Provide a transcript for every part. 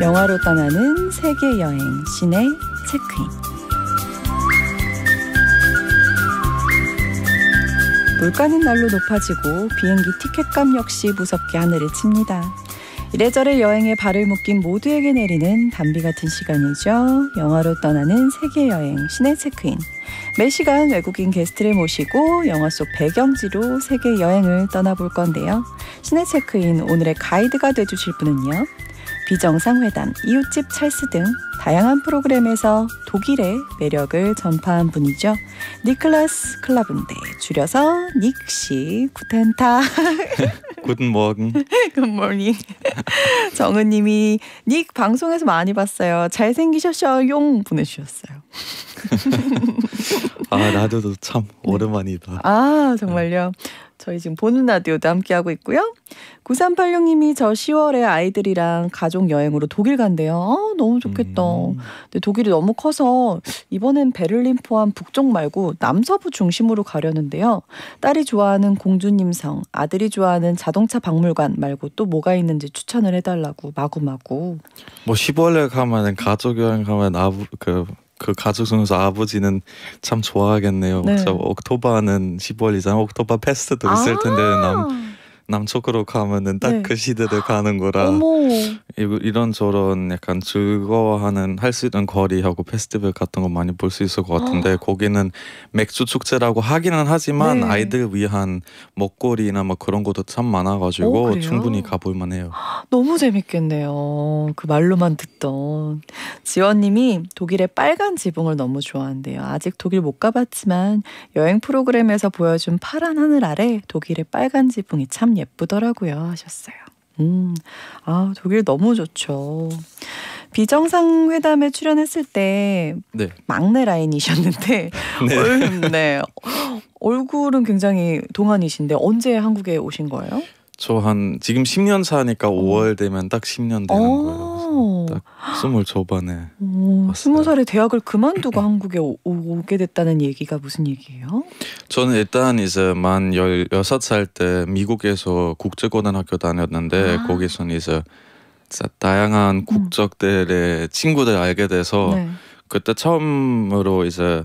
영화로 떠나는 세계 여행 시내 체크인. 물가는 날로 높아지고 비행기 티켓값 역시 무섭게 하늘을 칩니다. 이래저래 여행에 발을 묶인 모두에게 내리는 담비 같은 시간이죠. 영화로 떠나는 세계 여행 시내 체크인. 매 시간 외국인 게스트를 모시고 영화 속 배경지로 세계 여행을 떠나볼 건데요. 시내 체크인 오늘의 가이드가 되주실 분은요. 비정상회담, 이웃집 찰스 등 다양한 프로그램에서 독일의 매력을 전파한 분이죠. 니클라스 클라분데 줄여서 닉시 구텐타. 굿모건. 굿모닝. 정은님이 닉 방송에서 많이 봤어요. 잘생기셨어용 보내주셨어요. 아나도참 네. 오랜만이다. 아 정말요. 네. 저희 지금 보는 라디오도 함께하고 있고요. 9386님이 저 10월에 아이들이랑 가족 여행으로 독일 간대요. 아, 너무 좋겠다. 음. 근데 독일이 너무 커서 이번엔 베를린 포함 북쪽 말고 남서부 중심으로 가려는데요. 딸이 좋아하는 공주님성, 아들이 좋아하는 자동차 박물관 말고 또 뭐가 있는지 추천을 해달라고 마구마구. 뭐 10월에 가면 가족 여행 가면 아부 그그 가족 중에서 아버지는 참 좋아하겠네요. 네. 옥토바는 12월이잖아. 옥토바 페스트도 있을 텐데 아~ 남 남쪽으로 가면은 딱그 네. 시대를 가는 거라 이런 저런 약간 즐거워하는 할 수 있는 거리하고 페스티벌 같은 거 많이 볼 수 있을 것 같은데 아. 거기는 맥주 축제라고 하기는 하지만 네. 아이들 위한 먹거리나 뭐 그런 것도 참 많아가지고 오, 어, 충분히 가볼 만해요. 너무 재밌겠네요. 그 말로만 듣던 지원님이 독일의 빨간 지붕을 너무 좋아한대요. 아직 독일 못 가봤지만 여행 프로그램에서 보여준 파란 하늘 아래 독일의 빨간 지붕이 참 예쁘더라고요 하셨어요. 음, 아 독일 너무 좋죠. 비정상 회담에 출연했을 때 네. 막내 라인이셨는데 네. 얼, 네. 얼굴은 굉장히 동안이신데 언제 한국에 오신 거예요? 저 한 지금 10년 차니까 5월 어. 되면 딱 10년 되는 어. 거예요. 딱 스물 초반에 스무 살에 대학을 그만두고 한국에 오, 게 됐다는 얘기가 무슨 얘기예요? 저는 일단 이제 만 열여섯 살때 미국에서 국제고등학교 다녔는데 아. 거기서는 이제 다양한 음. 국적들의 음. 친구들 알게 돼서 네. 그때 처음으로 이제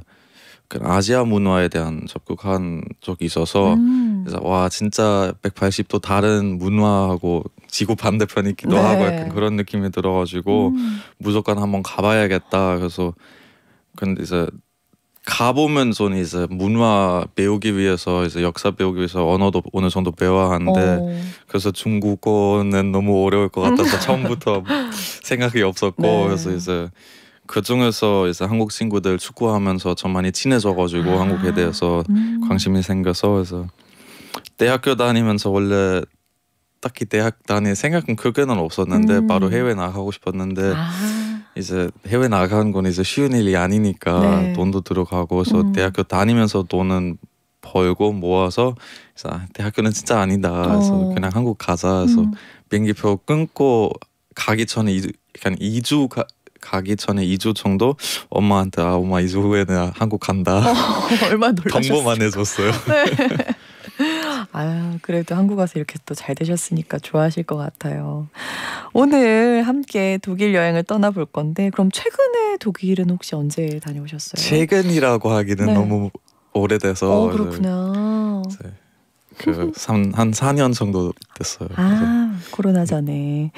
아시아 문화에 대한 접근한 적이 있어서 음. 그래서 와 진짜 180도 다른 문화하고 지구 반대편이기도 네. 하고 약간 그런 느낌이 들어가지고 음. 무조건 한번 가봐야겠다. 그래서 근데 이제 가보면 저 이제 문화 배우기 위해서 이제 역사 배우기 위해서 언어도 어느 정도 배워야 하는데 오. 어. 그래서 중국어는 너무 어려울 것 같아서 음. 처음부터 생각이 없었고 네. 그래서 이제 그 중에서 이제 한국 친구들 축구하면서 저 많이 친해져가지고 아. 한국에 대해서 음. 관심이 생겨서 그래서 대학교 다니면서 원래 딱히 대학 다닐 생각은 크게는 없었는데 음. 바로 해외 나가고 싶었는데 아. 이제 해외 나가는 건 이제 쉬운 일이 아니니까 네. 돈도 들어가고 그래서 음. 대학교 다니면서 돈은 벌고 모아서 아, 대학교는 진짜 아니다 그래서 어. 그냥 한국 가자 해서 음. 비행기표 끊고 가기 전에 이, 약간 2주 가, 가기 전에 2주 정도 엄마한테 아 엄마 이주 후에는 한국 간다 어, 얼마 놀라셨어요? 정보만 해줬어요. 네. 아유, 그래도 한국 와서 이렇게 또 잘 되셨으니까 좋아하실 것 같아요. 오늘 함께 독일 여행을 떠나볼 건데 그럼 최근에 독일은 혹시 언제 다녀오셨어요? 최근이라고 하기는 네. 너무 오래돼서. 어, 그렇구나. 그한 4년 정도 됐어요. 아, 코로나 전에.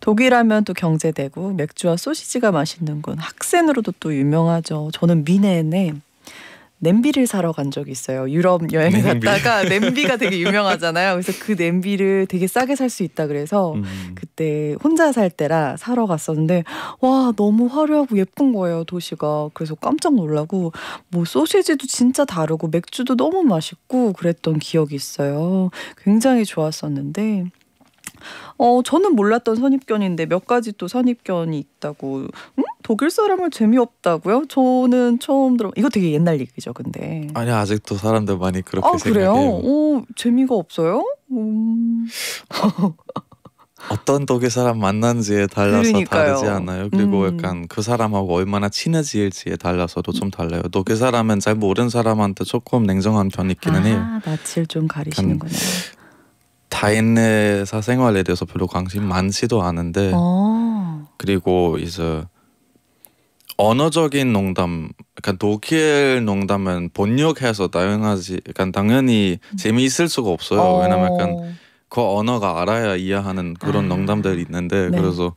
독일 하면 또 경제되고 맥주와 소시지가 맛있는 군 학센으로도 또 유명하죠. 저는 미네에 냄비를 사러 간 적이 있어요. 유럽 여행 냄비. 갔다가 냄비가 되게 유명하잖아요. 그래서 그 냄비를 되게 싸게 살 수 있다 그래서 음. 그때 혼자 살 때라 사러 갔었는데 와 너무 화려하고 예쁜 거예요 도시가. 그래서 깜짝 놀라고 뭐 소시지도 진짜 다르고 맥주도 너무 맛있고 그랬던 기억이 있어요. 굉장히 좋았었는데 어, 저는 몰랐던 선입견인데 몇 가지 또 선입견이 있다고. 음? 독일 사람은 재미없다고요? 저는 처음 들어. 이거 되게 옛날 얘기죠, 근데. 아니 아직도 사람들 많이 그렇게 아, 생각해요. 그래요? 오 재미가 없어요? 음... 어떤 독일 사람 만난지에 달라서 그러니까요. 다르지 않아요. 그리고 음. 약간 그 사람하고 얼마나 친해질지에 달라서도 좀 달라요. 독일 사람은 잘 모르는 사람한테 조금 냉정한 편 있기는 아, 해요. 낯을 좀 가리시는구나. 타인의 사생활에 대해서 별로 관심 많지도 않은데 오. 어. 그리고 이제 언어적인 농담, 그러니까 독일 농담은 번역해서 당연하지, 그러니까 당연히 음. 재미있을 수가 없어요. 어. 왜냐면 약간 그 언어가 알아야 이해하는 그런 아. 농담들이 있는데 네. 그래서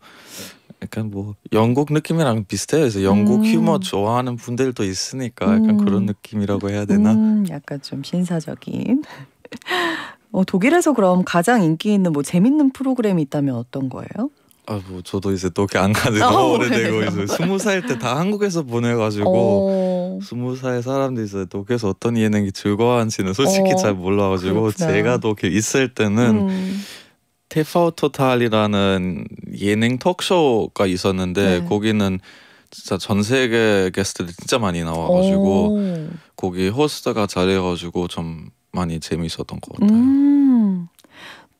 약간 뭐 영국 느낌이랑 비슷해요. 그래서 영국 음. 휴머 좋아하는 분들도 있으니까 약간 음. 그런 느낌이라고 해야 되나? 음, 약간 좀 신사적인. 어, 독일에서 그럼 가장 인기 있는 뭐 재밌는 프로그램이 있다면 어떤 거예요? 아뭐 저도 이제 도쿄 렇안 가지 너무 오래되고 이제 스무 살 때 다 한국에서 보내가지고 어. 스무 살 사람들이 이제 도쿄에서 어떤 예능이 즐거워한지는 솔직히 어, 잘 몰라가지고 그렇구나. 제가 독일 있을 때는 음. 테파우 토탈이라는 예능 톡쇼가 있었는데 네. 거기는 진짜 전 세계 게스트들 이 진짜 많이 나와가지고 오. 거기 호스트가 잘해가지고 좀 많이 재미있었던 것 같아요. 음.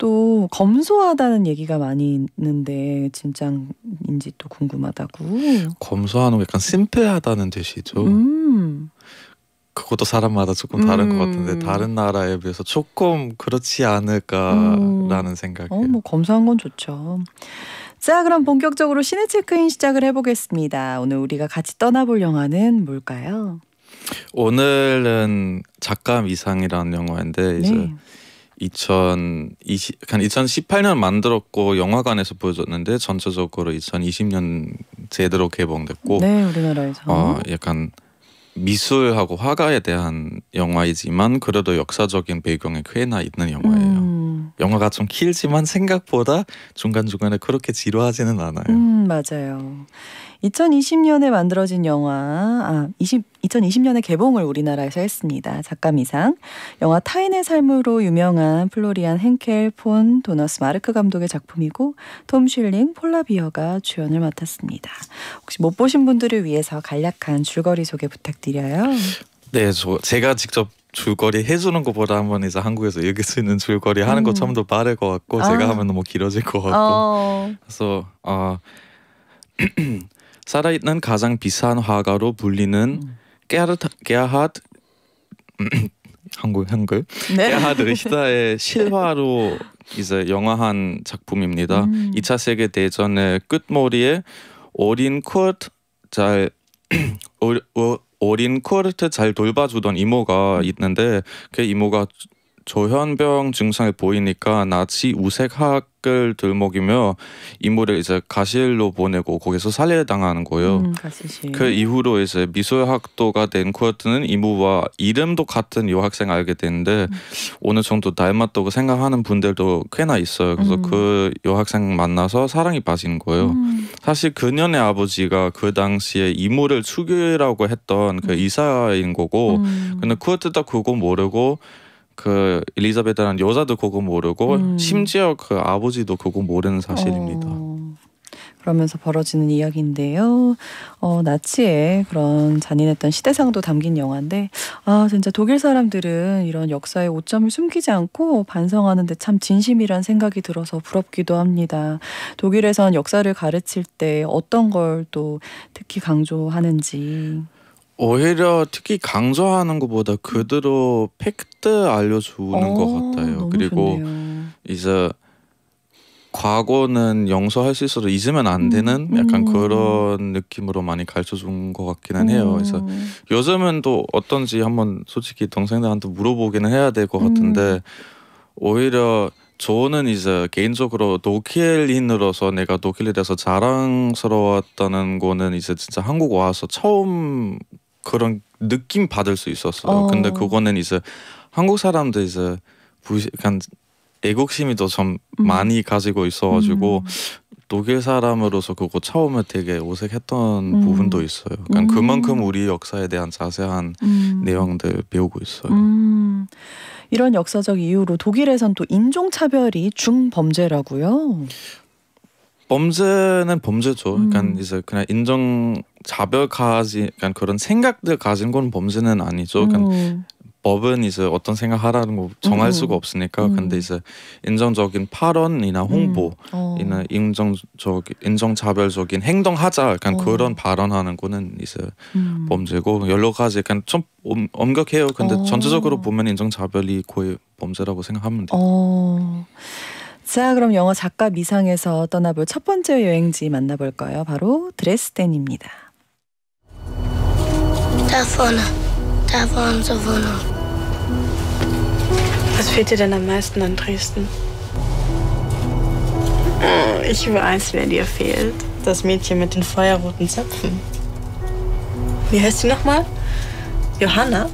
또 검소하다는 얘기가 많이 있는데 진짜인지 또 궁금하다고. 검소하는 약간 심플하다는 뜻이죠. 음. 그것도 사람마다 조금 다른 음. 것 같은데 음. 다른 나라에 비해서 조금 그렇지 않을까라는 음. 생각이에요. 어, 뭐 검소한 건 좋죠. 자, 그럼 본격적으로 시내 체크인 시작을 해보겠습니다. 오늘 우리가 같이 떠나볼 영화는 뭘까요? 오늘은 작가 이상이라는 영화인데 이제. 네. 2020, 2018년 만들었고 영화관에서 보여줬는데 전체적으로 2020년 제대로 개봉됐고 네, 우리나라에서 어, 약간 미술하고 화가에 대한 영화이지만 그래도 역사적인 배경에 꽤나 있는 영화예요. 음. 음. 영화가 좀 길지만 생각보다 중간중간에 그렇게 지루하지는 않아요. 음, 맞아요. 2020년에 만들어진 영화, 아, 20, 2020년에 개봉을 우리나라에서 했습니다. 작가미상. 영화 타인의 삶으로 유명한 플로리안 h e 폰 도너스 마르크 감독의 작품이고, 톰 슐링, 폴라비어가 주연을 맡았습니다. 혹시 못 보신 분들을 위해서 간략한 줄거리 소개 부탁드려요. 네, 저, 제가 직접 줄거리 해주는 것보다 한번 이제 한국에서 읽을 수있는 줄거리 하는 음. 거참 더 빠를 것 같고 아. 제가 하면 너무 길어질 것 같고 어. 그래서 어, 살아있는 가장 비싼 화가로 불리는 음. 게하르 게하드 한국 한글 네. 게하드 리히터의 실화로 이제 영화한 작품입니다. 음. 2차 세계 대전의 끝머리에 어린 쿼트잘 어, 어린 쿠아르트 잘 돌봐주던 이모가 있는데 그 이모가 조현병 증상이 보이니까 나치 우색학을 들먹이며 이모를 이제 가실로 보내고 거기서 살해당하는 거예요. 음, 그 이후로 이제 미술학도가 된 쿠어트는 이모와 이름도 같은 여학생 알게 되는데 음. 어느 정도 닮았다고 생각하는 분들도 꽤나 있어요. 그래서 음. 그 여학생 만나서 사랑이 빠진 거예요. 음. 사실 그년의 아버지가 그 당시에 이모를 축이라고 했던 그 음. 이사인 거고 음. 근데 쿠어트도 그거 모르고 그 엘리자베트라는 여자도 그거 모르고 음. 심지어 그 아버지도 그거 모르는 사실입니다. 어. 그러면서 벌어지는 이야기인데요. 어, 나치의 그런 잔인했던 시대상도 담긴 영화인데, 아, 진짜 독일 사람들은 이런 역사의 오점을 숨기지 않고 반성하는데 참 진심이란 생각이 들어서 부럽기도 합니다. 독일에선 역사를 가르칠 때 어떤 걸 또 특히 강조하는지. 오히려 특히 강조하는 것보다 그대로 팩트 알려주는 어, 것 같아요. 그리고 좋네요. 이제 과거는 용서할 수 있어도 잊으면 안 되는 음. 약간 음. 그런 느낌으로 많이 가르쳐 준것 같기는 해요. 음. 그래서 요즘은 또 어떤지 한번 솔직히 동생들한테 물어보기는 해야 될 것 같은데 음. 오히려 저는 이제 개인적으로 노키엘인으로서 내가 노키에 대해서 자랑스러웠다는 거는 이제 진짜 한국 와서 처음 그런 느낌 받을 수 있었어요. 어. 근데 그거는 이제 한국 사람들 이제 부시, 그냥 애국심이 더좀 음. 많이 가지고 있어가지고 음. 독일 사람으로서 그거 처음에 되게 오색했던 음. 부분도 있어요. 그러니까 음. 그만큼 우리 역사에 대한 자세한 음. 내용들 배우고 있어요. 음. 이런 역사적 이유로 독일에선 또 인종차별이 중범죄라고요? 범죄는 범죄죠. 그러니까 이제 그냥 인종 차별까지 그러니까 그런 생각들 가진 건 범죄는 아니죠. 그러니까 법은 이제 어떤 생각하라는 거 정할 음. 수가 없으니까 음. 근데 이제 인정적인 발언이나 홍보이나 음. 어. 인정적 인정차별적인 행동하자 약간 어. 그런 발언하는 거는 이제 음. 범죄고 여러 가지 약간 좀 엄, 엄격해요 근데 어. 전체적으로 보면 인정차별이 거의 범죄라고 생각하면 돼요. 어. 자 그럼 영어 작가 미상에서 떠나볼 첫 번째 여행지 만나볼까요? 바로 드레스덴입니다. 다포나, 다포나, 다포나. Was fehlt dir denn am meisten an Dresden? Ich weiß, wer dir fehlt. Das Mädchen mit den feuerroten Zöpfen. Wie heißt sie nochmal? Johanna?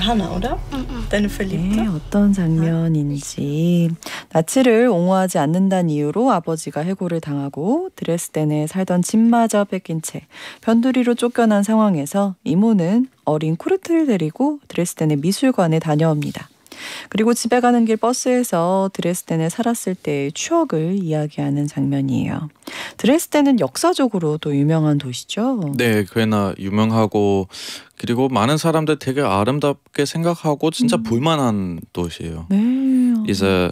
하나, oder? 일단은 네, 어떤 장면인지 나치를 옹호하지 않는다는 이유로 아버지가 해고를 당하고 드레스덴에 살던 집마저 뺏긴 채 변두리로 쫓겨난 상황에서 이모는 어린 쿠르트를 데리고 드레스덴의 미술관에 다녀옵니다. 그리고 집에 가는 길 버스에서 드레스덴에 살았을 때의 추억을 이야기하는 장면이에요. 드레스덴은 역사적으로도 유명한 도시죠. 네, 꽤나 유명하고 그리고 많은 사람들 되게 아름답게 생각하고 진짜 음. 볼만한 도시예요. 네. 이제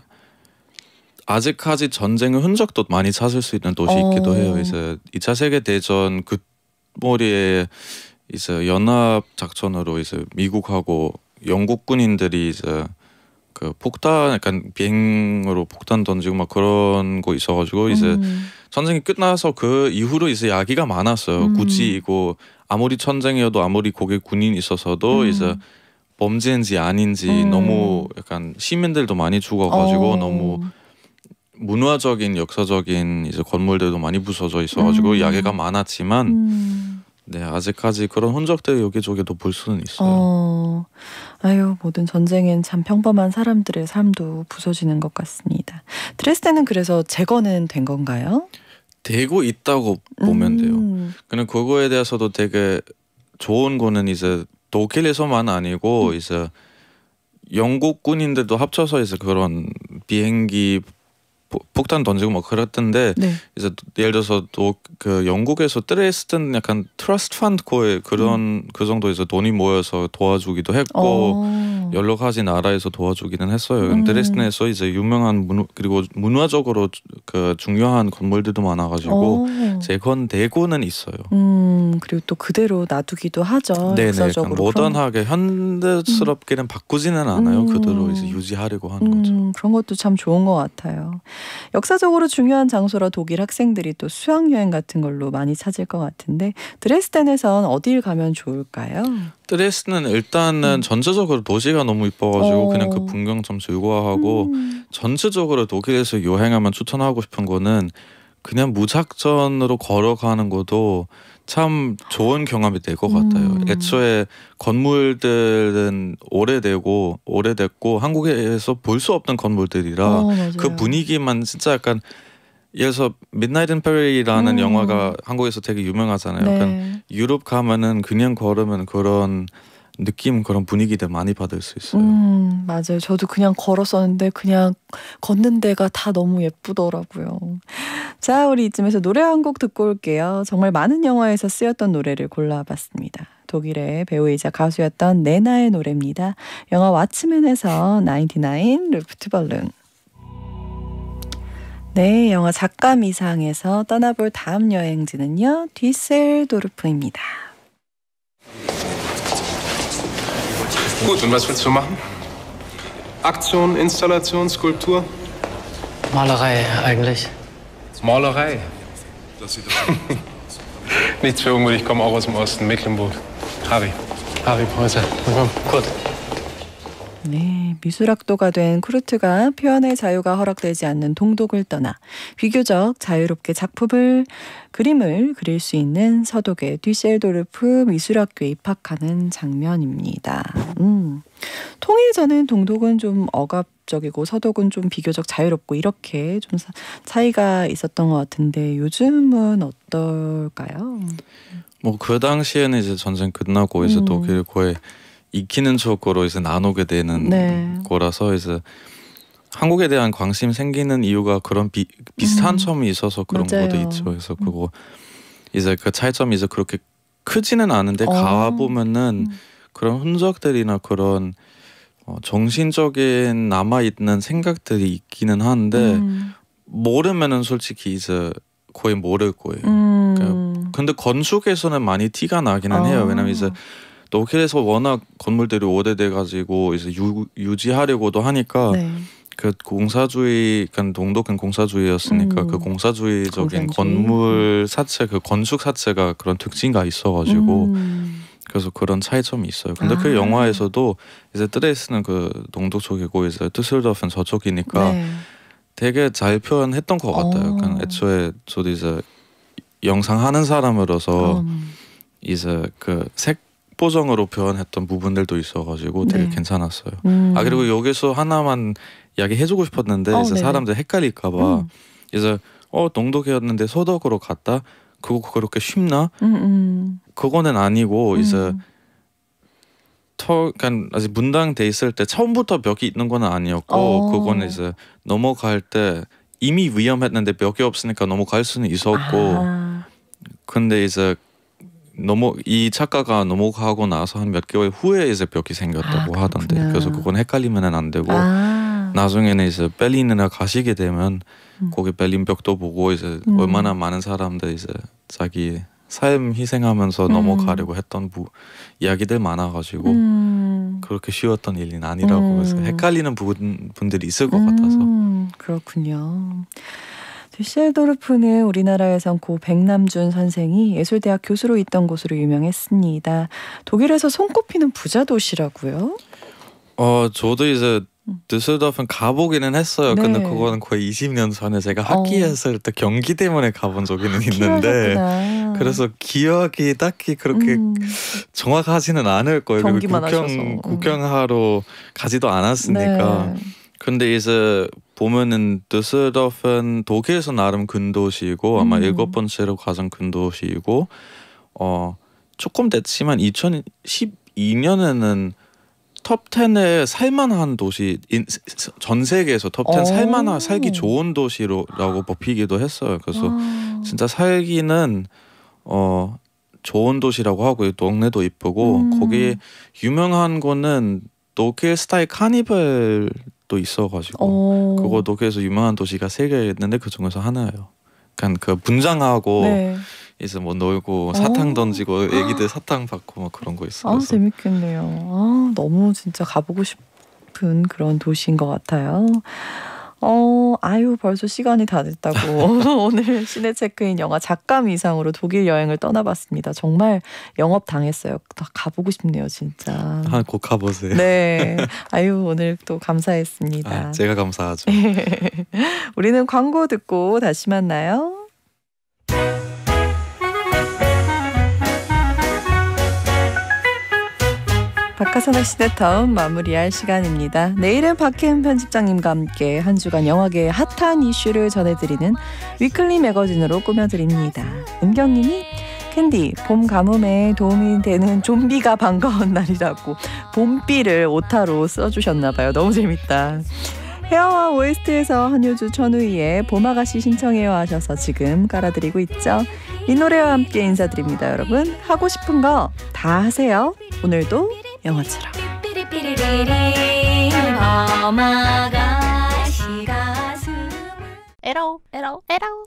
아직까지 전쟁의 흔적도 많이 찾을 수 있는 도시이기도 어. 해요. 이제 2차 세계 대전 굿머리에 그 이제 연합 작전으로 이제 미국하고 영국 군인들이 이제 그 폭탄 약간 비행으로 폭탄 던지고 막 그런 거 있어가지고 이제 전쟁이 음. 끝나서 그 이후로 이제 야기가 많았어요. 음. 굳이 이거 아무리 전쟁이어도 아무리 고개 군인 있어서도 음. 이제 범죄인지 아닌지 음. 너무 약간 시민들도 많이 죽어가지고 어. 너무 문화적인 역사적인 이제 건물들도 많이 부서져 있어가지고 음. 야기가 많았지만. 네 아직까지 그런 흔적들 여기저기도 볼 수는 있어요. 어, 아유 모든 전쟁엔 참 평범한 사람들의 삶도 부서지는 것 같습니다. 드레스덴은 그래서 제거는 된 건가요? 되고 있다고 보면 음. 돼요. 근데 그거에 대해서도 되게 좋은 거는 이제 독일에서만 아니고 음. 이제 영국 군인들도 합쳐서 이제 그런 비행기 폭탄 던지고 막 그랬던데 네. 이제 예를 들어서 또 그 영국에서 드레스든 약간 트러스트 펀드코에 그런 음. 그 정도에서 돈이 모여서 도와주기도 했고 오. 여러 가지 나라에서 도와주기는 했어요. 음. 드레스덴에서 이제 유명한 문 그리고 문화적으로 그 중요한 건물들도 많아가지고 오. 어. 재건되고는 있어요. 음 그리고 또 그대로 놔두기도 하죠. 네네. 그러니까 모던하게 현대스럽게는 음. 바꾸지는 않아요. 그대로 이제 음. 유지하려고 하는 거죠. 음, 그런 것도 참 좋은 것 같아요. 역사적으로 중요한 장소라 독일 학생들이 또 수학여행 같은 걸로 많이 찾을 것 같은데 드레스덴에선 어딜 가면 좋을까요? 드레스는 일단은 음. 전체적으로 도시가 너무 이뻐가지고 어. 그냥 그 풍경 좀 즐거워하고 음. 전체적으로 독일에서 여행하면 추천하고 싶은 거는 그냥 무작전으로 걸어가는 것도 참 좋은 경험이 될 것 같아요. 음. 애초에 건물들은 오래되고 오래됐고 한국에서 볼 수 없던 건물들이라 어, 그 분위기만 진짜 약간 예를 서 midnight in Paris라는 음. 영화가 한국에서 되게 유명하잖아요. 네. 약간 유럽 가면은 그냥 걸으면 그런 느낌 그런 분위기들 많이 받을 수 있어요. 음, 맞아요. 저도 그냥 걸었었는데 그냥 걷는 데가 다 너무 예쁘더라고요. 자, 우리 이쯤에서 노래 한 곡 듣고 올게요. 정말 많은 영화에서 쓰였던 노래를 골라봤습니다. 독일의 배우이자 가수였던 네나의 노래입니다. 영화 왓츠맨에서 99 루프트 발룬. 네, 영화 작가 미상에서 떠나볼 다음 여행지는요. 디셀도르프입니다. Gut, und was willst du machen? Aktion, Installation, Skulptur? Malerei eigentlich. Malerei. Das sieht Nichts für ungut, ich komme auch aus dem Osten, Mecklenburg. Harry. Harry Preußer. Kurt. Nee. 미술학도가 된 크루트가 표현의 자유가 허락되지 않는 동독을 떠나 비교적 자유롭게 작품을 그림을 그릴 수 있는 서독의 뒤셀도르프 미술학교에 입학하는 장면입니다. 음. 통일전은 동독은 좀 억압적이고 서독은 좀 비교적 자유롭고 이렇게 좀 차이가 있었던 것 같은데 요즘은 어떨까요? 뭐 그 당시에는 이제 전쟁 끝나고 이제 음. 독일 거의 익히는 쪽으로 이제 나누게 되는 네. 거라서 이제 한국에 대한 관심 생기는 이유가 그런 비, 비슷한 음. 점이 있어서 그런 맞아요. 것도 있죠. 그래서 음. 그거 이제 그 차이점이 이제 그렇게 크지는 않은데 어. 가 보면은 음. 그런 흔적들이나 그런 어, 정신적인 남아 있는 생각들이 있기는 한데 음. 모르면은 솔직히 이제 거의 모를 거예요. 음. 그러니까 근데 건축에서는 많이 티가 나기는 어. 해요. 왜냐면 이제 아. 또 호킬에서 워낙 건물들이 오래돼 가지고 이제 유, 유지하려고도 하니까 네. 그 공사주의 그 그러니까 동독은 공사주의였으니까 음. 그 공사주의적인 공산주의. 건물 사체 그 건축 사체가 그런 특징이 있어가지고 음. 그래서 그런 차이점이 있어요. 근데 그 아. 그 영화에서도 이제 드레스는그 동독 쪽이고 이제 투슬더프는 저쪽이니까 네. 되게 잘 표현했던 것 같아요. 어. 그러 그러니까 애초에 저도 이제 영상 하는 사람으로서 음. 이제 그색 속보정으로 표현했던 부분들도 있어가지고 되게 네. 괜찮았어요. 음. 아 그리고 여기서 하나만 이야기해주고 싶었는데 어, 이제 네네. 사람들 헷갈릴까봐 음. 이제 어 농독이었는데 소독으로 갔다 그거 그렇게 쉽나? 음, 음. 그거는 아니고 음. 이제 터, 그러 그러니까 아직 문당돼 있을 때 처음부터 벽이 있는 건 아니었고 어. 그거는 이제 넘어갈 때 이미 위험했는데 벽이 없으니까 넘어갈 수는 있었고 아. 근데 이제 넘어 이작가가 넘어가고 나서 한 몇 개월 후에 이제 벽이 생겼다고 아, 하던데 그래서 그건 헷갈리면은 안 되고 아. 나중에는 이제 베를린이나 가시게 되면 음. 거기 베를린 벽도 보고 이제 음. 얼마나 많은 사람들 이제 자기 삶 희생하면서 음. 넘어가려고 했던 부, 이야기들 많아가지고 음. 그렇게 쉬웠던 일은 아니라고 해서 음. 헷갈리는 부분 분들이 있을 것 음. 같아서 그렇군요. 디셀도르프는 우리나라에선 고 백남준 선생이 예술대학 교수로 있던 곳으로 유명했습니다. 독일에서 손꼽히는 부자 도시라고요? 어, 저도 이제 뉴스도프는 가보기는 했어요. 네. 근데 그거는 거의 20년 전에 제가 학기였을 어. 때 경기 때문에 가본 적이는 아, 있는데 하셨구나. 그래서 기억이 딱히 그렇게 음. 정확하지는 않을 거예요. 그리고 국경 하셔서. 음. 국경하러 가지도 않았으니까. 네. 근데 이제 보면은 드스더fen 독일에서 나름 근도시이고 아마 음. 일곱 번째로 가장 근도시이고 어 조금 됐지만 2012년에는 톱10에 살만한 도시 인, 전 세계에서 톱10 어. 살만한 살기 좋은 도시로라고 뽑히기도 했어요. 그래서 와. 아. 진짜 살기는 어 좋은 도시라고 하고 동네도 이쁘고 음. 거기 유명한 거는 독일 스타일 카니발 또 있어가지고 오. 어. 그것도 그래서 유명한 도시가 세 개 있는데 그 중에서 하나예요. 약간 그러니까 그 분장하고 네. 이제 뭐 놀고 사탕 오. 어. 던지고 애기들 사탕 받고 막 그런 거 있어요. 아 재밌겠네요. 아 너무 진짜 가보고 싶은 그런 도시인 것 같아요. 어, 아유, 벌써 시간이 다 됐다고. 오늘 시내 체크인 영화 작감 이상으로 독일 여행을 떠나봤습니다. 정말 영업 당했어요. 다 가보고 싶네요, 진짜. 아, 곧 가보세요. 네. 아유, 오늘 또 감사했습니다. 아, 제가 감사하죠. 우리는 광고 듣고 다시 만나요. 박하선의 시대 다음 마무리할 시간입니다. 내일은 박혜은 편집장님과 함께 한 주간 영화계의 핫한 이슈를 전해드리는 위클리 매거진으로 꾸며드립니다. 은경님이 캔디, 봄 가뭄에 도움이 되는 좀비가 반가운 날이라고 봄비를 오타로 써주셨나봐요. 너무 재밌다. 헤어와 OST에서 한효주 천우희의 봄아가씨 신청해요 하셔서 지금 깔아드리고 있죠. 이 노래와 함께 인사드립니다, 여러분. 하고 싶은 거 다 하세요. 오늘도 영화처럼. 에라오 에라오 에라오